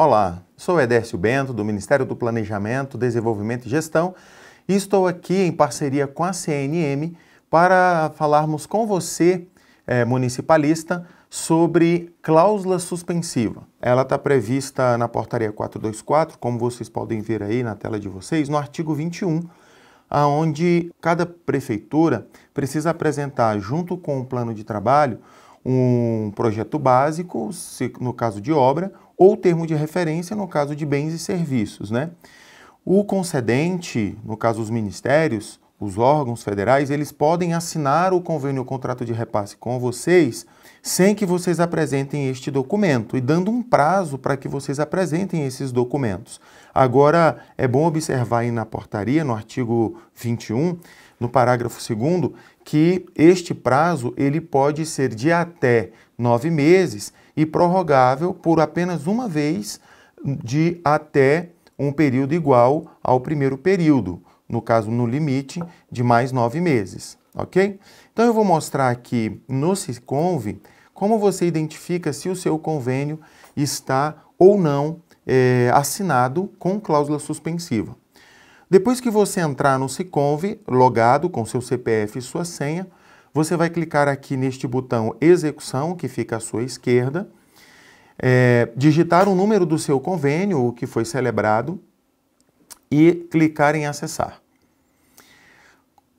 Olá, sou Edércio Bento, do Ministério do Planejamento, Desenvolvimento e Gestão, e estou aqui em parceria com a CNM para falarmos com você, é, municipalista, sobre cláusula suspensiva. Ela está prevista na portaria 424, como vocês podem ver aí na tela de vocês, no artigo 21, aonde cada prefeitura precisa apresentar, junto com o plano de trabalho, um projeto básico, se, no caso de obra, ou termo de referência, no caso de bens e serviços. Né? O concedente, no caso os ministérios, os órgãos federais, eles podem assinar o convênio ou contrato de repasse com vocês sem que vocês apresentem este documento e dando um prazo para que vocês apresentem esses documentos. Agora, é bom observar aí na portaria, no artigo 21, no parágrafo 2, que este prazo ele pode ser de até nove meses e prorrogável por apenas uma vez de até um período igual ao primeiro período, no caso, no limite de mais nove meses, ok? Então, eu vou mostrar aqui no SICONV como você identifica se o seu convênio está ou não é, assinado com cláusula suspensiva. Depois que você entrar no Ciconve, logado com seu CPF e sua senha, você vai clicar aqui neste botão Execução, que fica à sua esquerda, é, digitar o número do seu convênio, o que foi celebrado, e clicar em Acessar.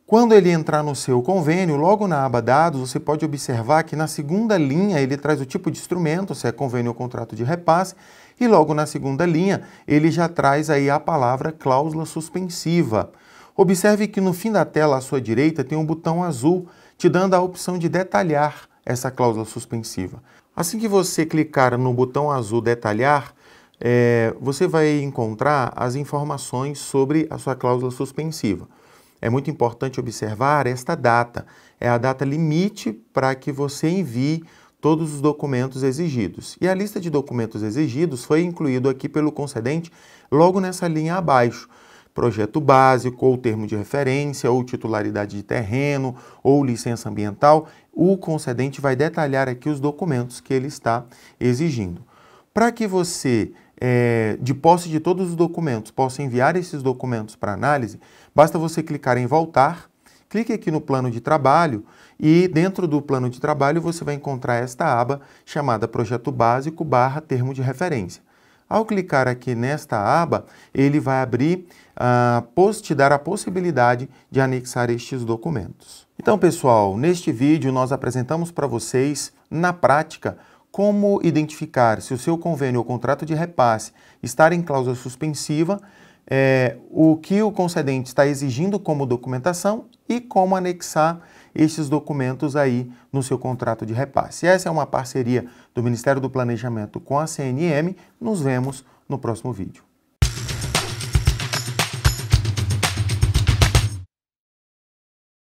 Quando ele entrar no seu convênio, logo na aba Dados, você pode observar que na segunda linha ele traz o tipo de instrumento, se é convênio ou contrato de repasse, e logo na segunda linha ele já traz aí a palavra cláusula suspensiva. Observe que no fim da tela à sua direita tem um botão azul te dando a opção de detalhar essa cláusula suspensiva. Assim que você clicar no botão azul detalhar, é, você vai encontrar as informações sobre a sua cláusula suspensiva. É muito importante observar esta data. É a data limite para que você envie todos os documentos exigidos. E a lista de documentos exigidos foi incluído aqui pelo concedente logo nessa linha abaixo. Projeto básico, ou termo de referência, ou titularidade de terreno, ou licença ambiental, o concedente vai detalhar aqui os documentos que ele está exigindo. Para que você é, de posse de todos os documentos, possa enviar esses documentos para análise, basta você clicar em voltar, clique aqui no plano de trabalho e dentro do plano de trabalho você vai encontrar esta aba chamada projeto básico barra termo de referência. Ao clicar aqui nesta aba, ele vai abrir, a ah, te dar a possibilidade de anexar estes documentos. Então, pessoal, neste vídeo nós apresentamos para vocês, na prática, como identificar se o seu convênio ou contrato de repasse está em cláusula suspensiva, é, o que o concedente está exigindo como documentação e como anexar esses documentos aí no seu contrato de repasse. Essa é uma parceria do Ministério do Planejamento com a CNM. Nos vemos no próximo vídeo.